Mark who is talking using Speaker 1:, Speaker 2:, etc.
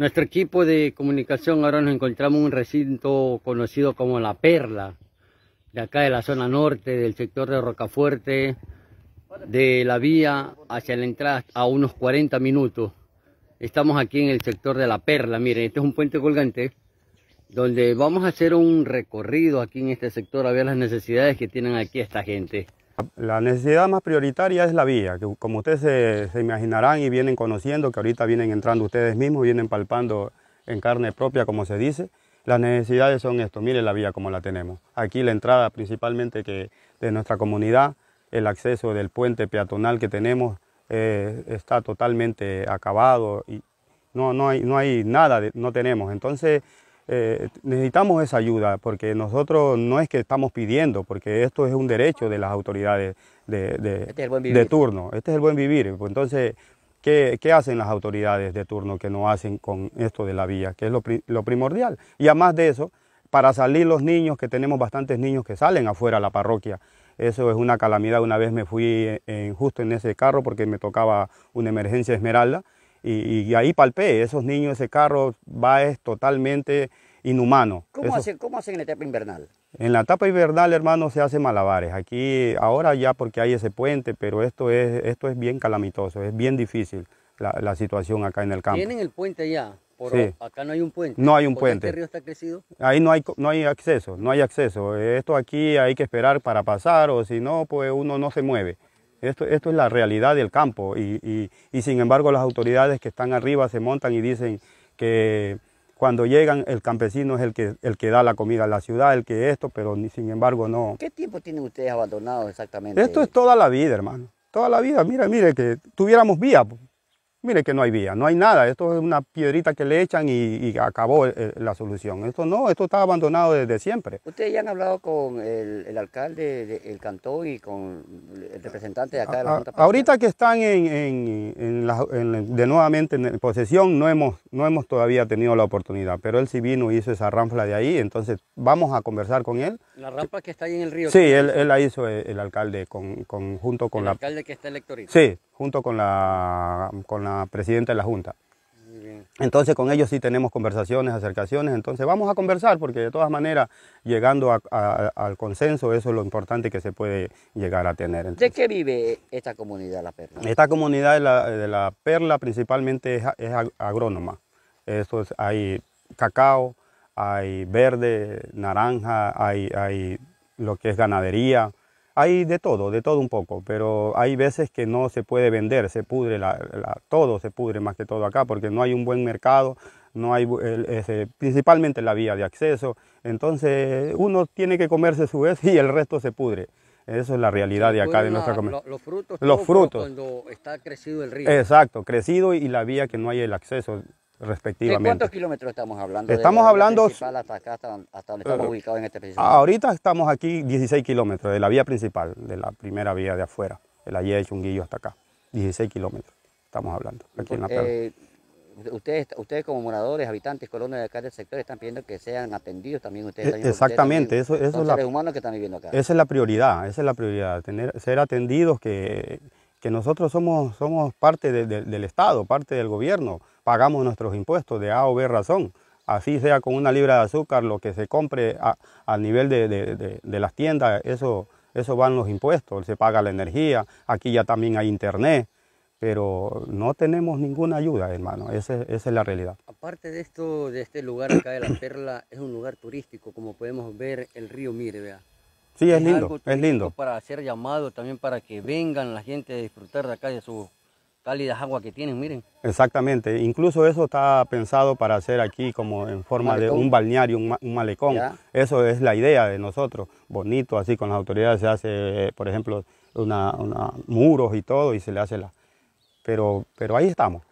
Speaker 1: Nuestro equipo de comunicación ahora nos encontramos en un recinto conocido como La Perla, de acá de la zona norte, del sector de Rocafuerte, de la vía hacia la entrada a unos 40 minutos. Estamos aquí en el sector de La Perla, miren, este es un puente colgante, donde
Speaker 2: vamos a hacer un recorrido aquí en este sector a ver las necesidades que tienen aquí esta gente. La necesidad más prioritaria es la vía, que como ustedes se, imaginarán y vienen conociendo, que ahorita vienen entrando ustedes mismos, vienen palpando en carne propia, como se dice, las necesidades son esto, miren la vía como la tenemos. Aquí la entrada principalmente que de nuestra comunidad, el acceso del puente peatonal que tenemos eh, está totalmente acabado y no, no, hay, no hay nada, no tenemos. Entonces, eh, necesitamos esa ayuda porque nosotros no es que estamos pidiendo, porque esto es un derecho de las autoridades de, de, este turno. Este es el buen vivir. Pues entonces, ¿qué, hacen las autoridades de turno que no hacen con esto de la vía? Que es lo, primordial. Y además de eso, para salir los niños, que tenemos bastantes niños que salen afuera a la parroquia, eso es una calamidad. Una vez me fui eh, justo en ese carro porque me tocaba una emergencia esmeralda y, y ahí palpé, esos niños, ese carro va es totalmente inhumano. ¿Cómo, hacen
Speaker 1: en la etapa invernal?
Speaker 2: En la etapa invernal, hermano, se hace malabares. Aquí, ahora ya porque hay ese puente, pero esto es, esto es bien calamitoso, es bien difícil la, situación acá en el campo. ¿Tienen el
Speaker 1: puente ya? Por, Acá no hay un puente. No hay un puente. Este río está crecido?
Speaker 2: Ahí no hay, no hay acceso, no hay acceso. Esto aquí hay que esperar para pasar o si no, pues uno no se mueve. Esto, esto es la realidad del campo y, y sin embargo las autoridades que están arriba se montan y dicen que cuando llegan, el campesino es el que, el que da la comida a la ciudad, el que esto, pero ni, sin embargo no.
Speaker 1: ¿Qué tiempo tienen ustedes abandonados exactamente? Esto
Speaker 2: es toda la vida, hermano. Toda la vida. Mira, mire, que tuviéramos vía. Pues mire que no hay vía, no hay nada, esto es una piedrita que le echan y, acabó eh, eh, la solución. Esto no, esto está abandonado desde siempre.
Speaker 1: ¿Ustedes ya han hablado con el, alcalde del cantón y con el representante de acá de la Junta?
Speaker 2: ahorita que están de nuevamente en posesión, no hemos, no hemos todavía tenido la oportunidad, pero él sí vino y hizo esa rampla de ahí, entonces vamos a conversar con él.
Speaker 1: ¿La rampa que está ahí en el río? Sí, él, la
Speaker 2: hizo el, alcalde con, con, junto con el la... alcalde
Speaker 1: que está electorito? Sí,
Speaker 2: junto con la, con la presidenta de la Junta. Entonces con ellos sí tenemos conversaciones, acercaciones, entonces vamos a conversar porque de todas maneras llegando al consenso eso es lo importante que se puede llegar a tener.
Speaker 1: ¿De qué vive esta comunidad La Perla?
Speaker 2: Esta comunidad de La, Perla principalmente es, agrónoma, eso hay cacao, hay verde, naranja, hay, hay lo que es ganadería, hay de todo, de todo un poco, pero hay veces que no se puede vender, se pudre, la, todo se pudre más que todo acá, porque no hay un buen mercado, no hay principalmente la vía de acceso, entonces uno tiene que comerse su vez y el resto se pudre. Eso es la realidad de acá de nuestra comunidad. Los frutos.
Speaker 1: Cuando está crecido el río. Exacto,
Speaker 2: crecido y la vía que no hay el acceso respectivamente. ¿De cuántos
Speaker 1: kilómetros estamos hablando? Estamos de hablando... Hasta, acá, hasta, donde estamos ubicados en este principio? Ahorita
Speaker 2: estamos aquí 16 kilómetros de la vía principal, de la primera vía de afuera, de la hecho de Chunguillo hasta acá. 16 kilómetros estamos hablando, aquí en la eh,
Speaker 1: ustedes, ustedes como moradores, habitantes, colonos de acá del sector están pidiendo que sean atendidos
Speaker 2: también ustedes. E, exactamente, eso, es la, seres
Speaker 1: humanos que están viviendo acá.
Speaker 2: Esa es la prioridad, esa es la prioridad, tener, ser atendidos que, que nosotros somos, somos parte del Estado, parte del gobierno, pagamos nuestros impuestos de A o B razón. Así sea con una libra de azúcar, lo que se compre a, nivel de, las tiendas, eso, eso van los impuestos, se paga la energía, aquí ya también hay internet, pero no tenemos ninguna ayuda, hermano, esa, es la realidad.
Speaker 1: Aparte de esto, de este lugar acá de La Perla, es un lugar turístico, como podemos ver el río Mire, Sí, es, lindo, es lindo. Para hacer llamado también para que vengan la gente a disfrutar de acá de su cálidas aguas que tienen, miren.
Speaker 2: Exactamente, incluso eso está pensado para hacer aquí como en forma de un balneario, un, malecón. Eso es la idea de nosotros, bonito, así con las autoridades se hace, eh, por ejemplo, una, una muros y todo y se le hace la... Pero, pero ahí estamos.